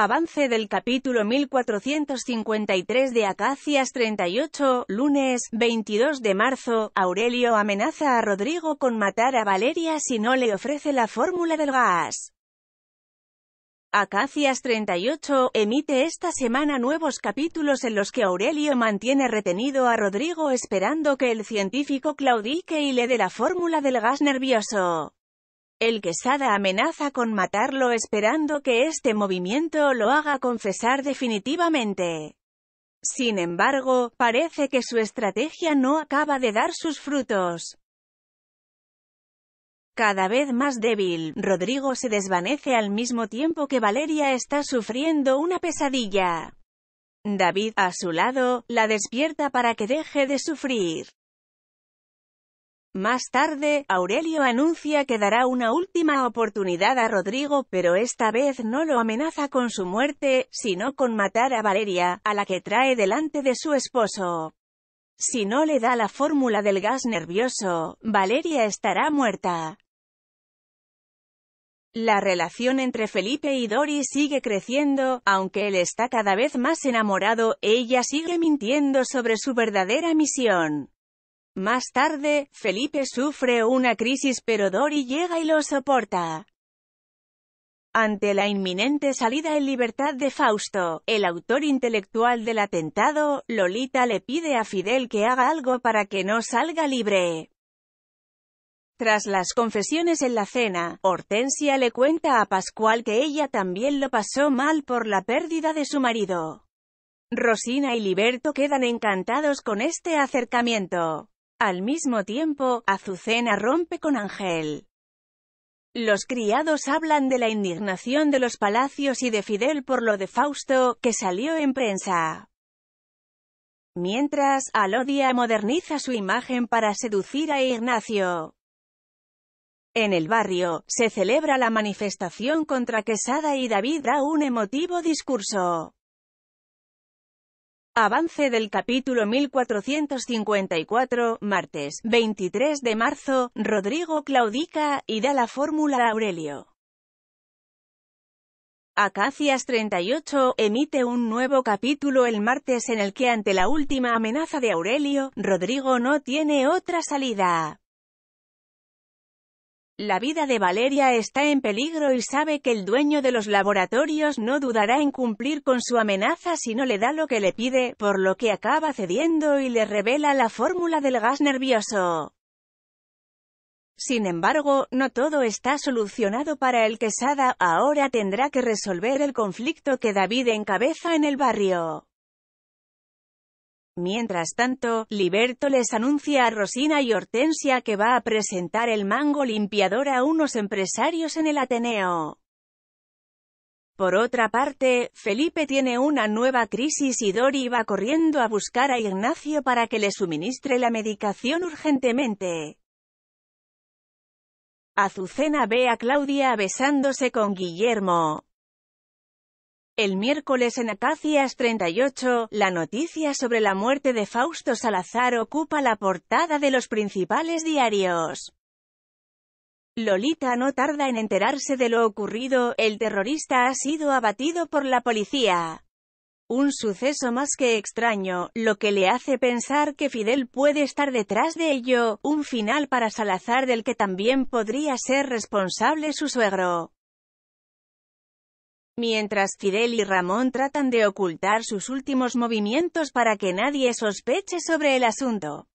Avance del capítulo 1453 de Acacias 38, lunes, 22 de marzo, Aurelio amenaza a Rodrigo con matar a Valeria si no le ofrece la fórmula del gas. Acacias 38, emite esta semana nuevos capítulos en los que Aurelio mantiene retenido a Rodrigo esperando que el científico claudique y le dé la fórmula del gas nervioso. El Quesada amenaza con matarlo esperando que este movimiento lo haga confesar definitivamente. Sin embargo, parece que su estrategia no acaba de dar sus frutos. Cada vez más débil, Rodrigo se desvanece al mismo tiempo que Valeria está sufriendo una pesadilla. David, a su lado, la despierta para que deje de sufrir. Más tarde, Aurelio anuncia que dará una última oportunidad a Rodrigo, pero esta vez no lo amenaza con su muerte, sino con matar a Valeria, a la que trae delante de su esposo. Si no le da la fórmula del gas nervioso, Valeria estará muerta. La relación entre Felipe y Dori sigue creciendo, aunque él está cada vez más enamorado, ella sigue mintiendo sobre su verdadera misión. Más tarde, Felipe sufre una crisis pero Dory llega y lo soporta. Ante la inminente salida en libertad de Fausto, el autor intelectual del atentado, Lolita le pide a Fidel que haga algo para que no salga libre. Tras las confesiones en la cena, Hortensia le cuenta a Pascual que ella también lo pasó mal por la pérdida de su marido. Rosina y Liberto quedan encantados con este acercamiento. Al mismo tiempo, Azucena rompe con Ángel. Los criados hablan de la indignación de los palacios y de Fidel por lo de Fausto, que salió en prensa. Mientras, Alodia moderniza su imagen para seducir a Ignacio. En el barrio, se celebra la manifestación contra Quesada y David da un emotivo discurso. Avance del capítulo 1454, martes 23 de marzo, Rodrigo claudica y da la fórmula a Aurelio. Acacias 38 emite un nuevo capítulo el martes en el que ante la última amenaza de Aurelio, Rodrigo no tiene otra salida. La vida de Valeria está en peligro y sabe que el dueño de los laboratorios no dudará en cumplir con su amenaza si no le da lo que le pide, por lo que acaba cediendo y le revela la fórmula del gas nervioso. Sin embargo, no todo está solucionado para el quesada, ahora tendrá que resolver el conflicto que David encabeza en el barrio. Mientras tanto, Liberto les anuncia a Rosina y Hortensia que va a presentar el mango limpiador a unos empresarios en el Ateneo. Por otra parte, Felipe tiene una nueva crisis y Dori va corriendo a buscar a Ignacio para que le suministre la medicación urgentemente. Azucena ve a Claudia besándose con Guillermo. El miércoles en Acacias 38, la noticia sobre la muerte de Fausto Salazar ocupa la portada de los principales diarios. Lolita no tarda en enterarse de lo ocurrido, el terrorista ha sido abatido por la policía. Un suceso más que extraño, lo que le hace pensar que Fidel puede estar detrás de ello, un final para Salazar del que también podría ser responsable su suegro. Mientras Fidel y Ramón tratan de ocultar sus últimos movimientos para que nadie sospeche sobre el asunto.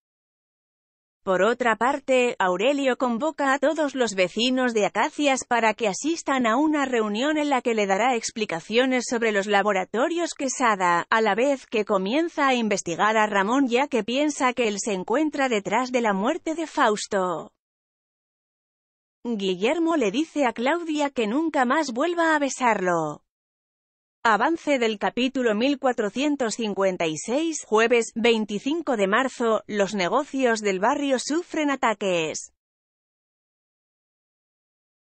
Por otra parte, Aurelio convoca a todos los vecinos de Acacias para que asistan a una reunión en la que le dará explicaciones sobre los laboratorios Quesada, a la vez que comienza a investigar a Ramón ya que piensa que él se encuentra detrás de la muerte de Fausto. Guillermo le dice a Claudia que nunca más vuelva a besarlo. Avance del capítulo 1456, jueves 25 de marzo, los negocios del barrio sufren ataques.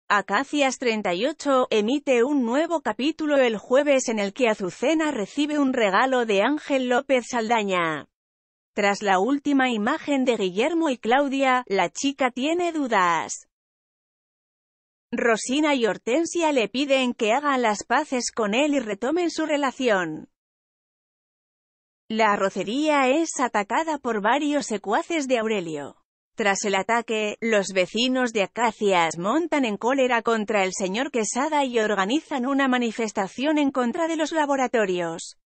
Acacias 38 emite un nuevo capítulo el jueves en el que Azucena recibe un regalo de Ángel López Saldaña. Tras la última imagen de Guillermo y Claudia, la chica tiene dudas. Rosina y Hortensia le piden que hagan las paces con él y retomen su relación. La arrocería es atacada por varios secuaces de Aurelio. Tras el ataque, los vecinos de Acacias montan en cólera contra el señor Quesada y organizan una manifestación en contra de los laboratorios.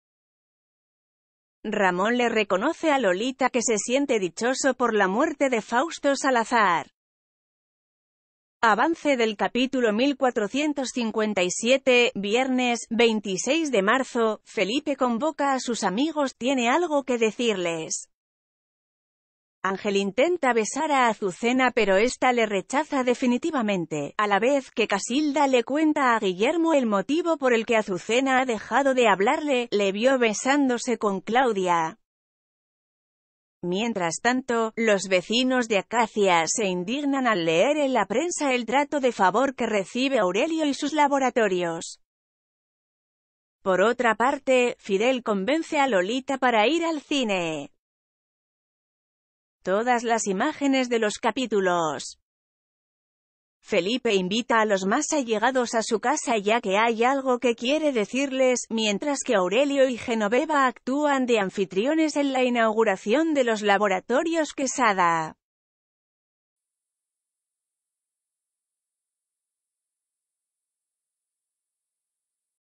Ramón le reconoce a Lolita que se siente dichoso por la muerte de Fausto Salazar. Avance del capítulo 1457, viernes 26 de marzo, Felipe convoca a sus amigos, tiene algo que decirles. Ángel intenta besar a Azucena pero ésta le rechaza definitivamente, a la vez que Casilda le cuenta a Guillermo el motivo por el que Azucena ha dejado de hablarle, le vio besándose con Claudia. Mientras tanto, los vecinos de Acacia se indignan al leer en la prensa el trato de favor que recibe Aurelio y sus laboratorios. Por otra parte, Fidel convence a Lolita para ir al cine. Todas las imágenes de los capítulos Felipe invita a los más allegados a su casa ya que hay algo que quiere decirles, mientras que Aurelio y Genoveva actúan de anfitriones en la inauguración de los laboratorios Quesada.